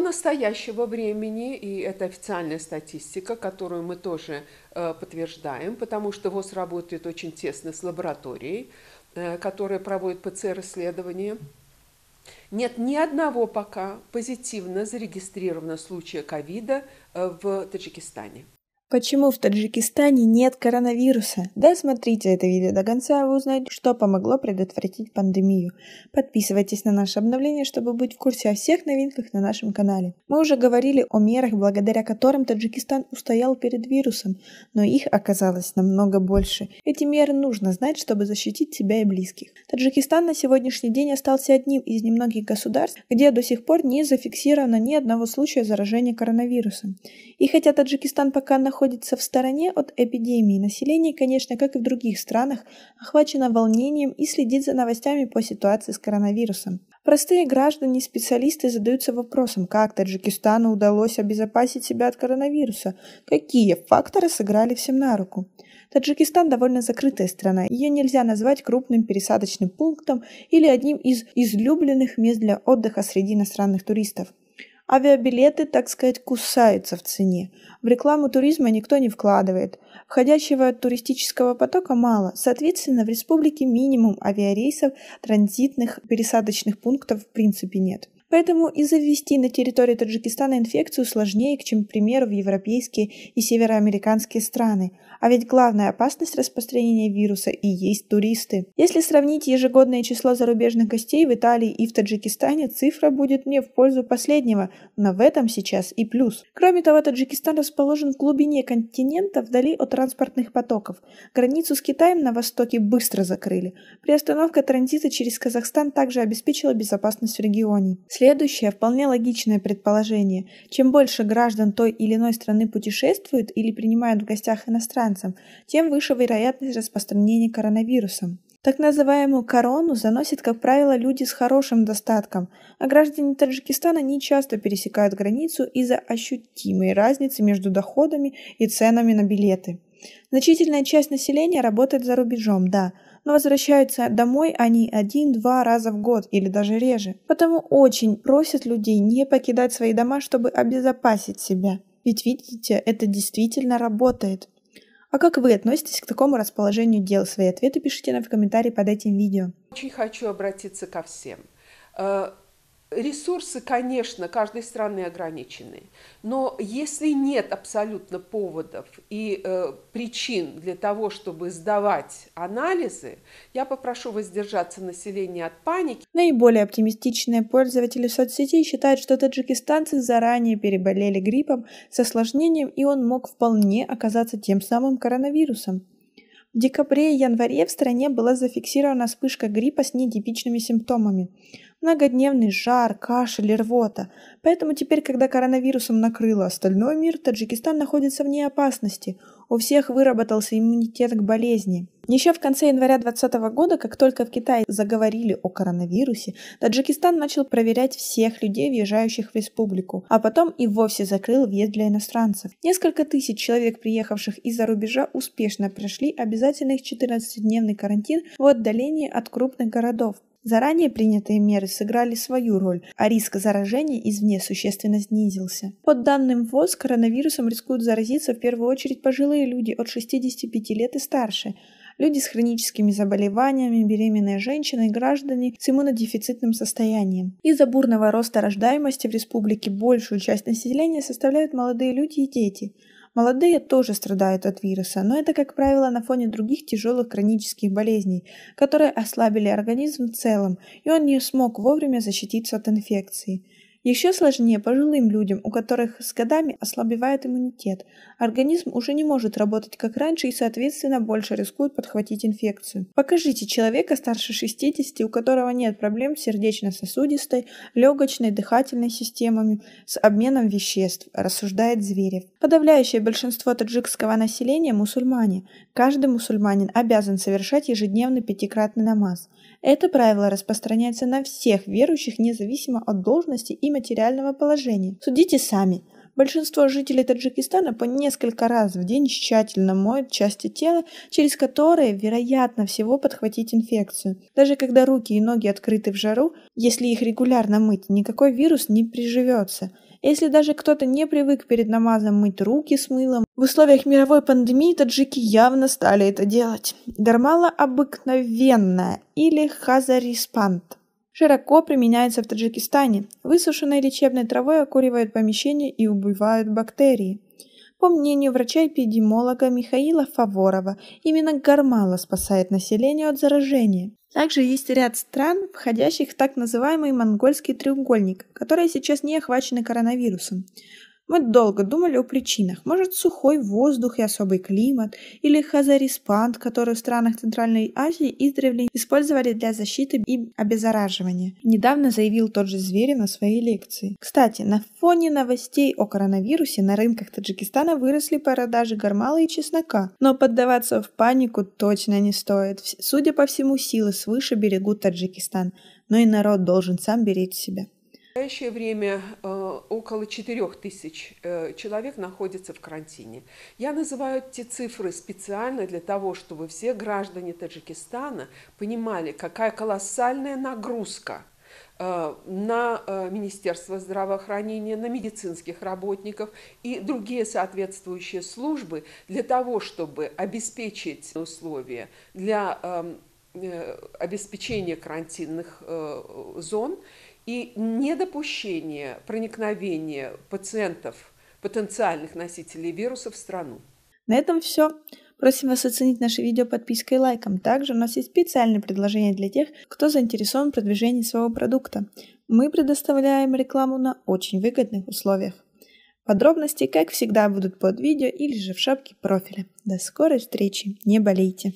До настоящего времени, и это официальная статистика, которую мы тоже э, подтверждаем, потому что ВОЗ работает очень тесно с лабораторией, э, которая проводит ПЦР-исследования. Нет ни одного пока позитивно зарегистрированного случая ковида э, в Таджикистане. Почему в Таджикистане нет коронавируса? Досмотрите это видео до конца, и вы узнаете, что помогло предотвратить пандемию. Подписывайтесь на наше обновление, чтобы быть в курсе о всех новинках на нашем канале. Мы уже говорили о мерах, благодаря которым Таджикистан устоял перед вирусом, но их оказалось намного больше. Эти меры нужно знать, чтобы защитить себя и близких. Таджикистан на сегодняшний день остался одним из немногих государств, где до сих пор не зафиксировано ни одного случая заражения коронавирусом. И хотя Таджикистан пока находится находится в стороне от эпидемии, население, конечно, как и в других странах, охвачено волнением и следит за новостями по ситуации с коронавирусом. Простые граждане и специалисты задаются вопросом, как Таджикистану удалось обезопасить себя от коронавируса, какие факторы сыграли всем на руку. Таджикистан довольно закрытая страна, ее нельзя назвать крупным пересадочным пунктом или одним из излюбленных мест для отдыха среди иностранных туристов. Авиабилеты, так сказать, кусаются в цене. В рекламу туризма никто не вкладывает. Входящего туристического потока мало. Соответственно, в республике минимум авиарейсов, транзитных, пересадочных пунктов в принципе нет. Поэтому и завести на территории Таджикистана инфекцию сложнее, чем, к примеру, в европейские и североамериканские страны. А ведь главная опасность распространения вируса и есть туристы. Если сравнить ежегодное число зарубежных гостей в Италии и в Таджикистане, цифра будет не в пользу последнего, но в этом сейчас и плюс. Кроме того, Таджикистан расположен в глубине континента, вдали от транспортных потоков. Границу с Китаем на востоке быстро закрыли. Приостановка транзита через Казахстан также обеспечила безопасность в регионе. Следующее вполне логичное предположение. Чем больше граждан той или иной страны путешествуют или принимают в гостях иностранцам, тем выше вероятность распространения коронавируса. Так называемую корону заносят, как правило, люди с хорошим достатком, а граждане Таджикистана не часто пересекают границу из-за ощутимой разницы между доходами и ценами на билеты. Значительная часть населения работает за рубежом, да, но возвращаются домой они один-два раза в год или даже реже. Потому очень просят людей не покидать свои дома, чтобы обезопасить себя. Ведь видите, это действительно работает. А как вы относитесь к такому расположению дел? Свои ответы пишите нам в комментарии под этим видео. Очень хочу обратиться ко всем э, Ресурсы, конечно, каждой страны ограничены, но если нет абсолютно поводов и э, причин для того, чтобы сдавать анализы, я попрошу воздержаться населения от паники. Наиболее оптимистичные пользователи соцсетей считают, что таджикистанцы заранее переболели гриппом с осложнением, и он мог вполне оказаться тем самым коронавирусом. В декабре и январе в стране была зафиксирована вспышка гриппа с нетипичными симптомами. Многодневный жар, кашель и рвота. Поэтому теперь, когда коронавирусом накрыло остальной мир, Таджикистан находится вне опасности. У всех выработался иммунитет к болезни. Еще в конце января 2020 года, как только в Китае заговорили о коронавирусе, Таджикистан начал проверять всех людей, въезжающих в республику, а потом и вовсе закрыл въезд для иностранцев. Несколько тысяч человек, приехавших из-за рубежа, успешно прошли обязательный 14-дневный карантин в отдалении от крупных городов. Заранее принятые меры сыграли свою роль, а риск заражения извне существенно снизился. По данным ВОЗ, коронавирусом рискуют заразиться в первую очередь пожилые люди от 65 лет и старше, люди с хроническими заболеваниями, беременные женщины и граждане с иммунодефицитным состоянием. Из-за бурного роста рождаемости в республике большую часть населения составляют молодые люди и дети – Молодые тоже страдают от вируса, но это, как правило, на фоне других тяжелых хронических болезней, которые ослабили организм в целом, и он не смог вовремя защититься от инфекции. Еще сложнее пожилым людям, у которых с годами ослабевает иммунитет. Организм уже не может работать как раньше и, соответственно, больше рискует подхватить инфекцию. Покажите человека старше 60, у которого нет проблем с сердечно-сосудистой, легочной, дыхательной системами, с обменом веществ, рассуждает Зверев. Подавляющее большинство таджикского населения – мусульмане. Каждый мусульманин обязан совершать ежедневный пятикратный намаз. Это правило распространяется на всех верующих, независимо от должности и материального положения. Судите сами. Большинство жителей Таджикистана по несколько раз в день тщательно моют части тела, через которые, вероятно всего, подхватить инфекцию. Даже когда руки и ноги открыты в жару, если их регулярно мыть, никакой вирус не приживется. Если даже кто-то не привык перед намазом мыть руки с мылом, в условиях мировой пандемии таджики явно стали это делать. Дармала обыкновенная или хазариспант – широко применяется в Таджикистане. Высушенной лечебной травой окуривают помещения и убивают бактерии. По мнению врача-эпидемолога Михаила Фаворова, именно гормала спасает население от заражения. Также есть ряд стран, входящих в так называемый монгольский треугольник, которые сейчас не охвачены коронавирусом. Мы долго думали о причинах. Может, сухой воздух и особый климат, или хазариспант, который в странах Центральной Азии издревле использовали для защиты и обеззараживания. Недавно заявил тот же Зверин на своей лекции. Кстати, на фоне новостей о коронавирусе на рынках Таджикистана выросли продажи гармала и чеснока. Но поддаваться в панику точно не стоит. Судя по всему, силы свыше берегут Таджикистан, но и народ должен сам беречь себя. В настоящее время э, около 4 тысяч э, человек находится в карантине. Я называю эти цифры специально для того, чтобы все граждане Таджикистана понимали, какая колоссальная нагрузка э, на Министерство здравоохранения, на медицинских работников и другие соответствующие службы для того, чтобы обеспечить условия для эм, обеспечения карантинных зон и недопущение проникновения пациентов, потенциальных носителей вируса в страну. На этом все. Просим вас оценить наше видео подпиской и лайком. Также у нас есть специальное предложение для тех, кто заинтересован в продвижении своего продукта. Мы предоставляем рекламу на очень выгодных условиях. Подробности, как всегда, будут под видео или же в шапке профиля. До скорой встречи, не болейте!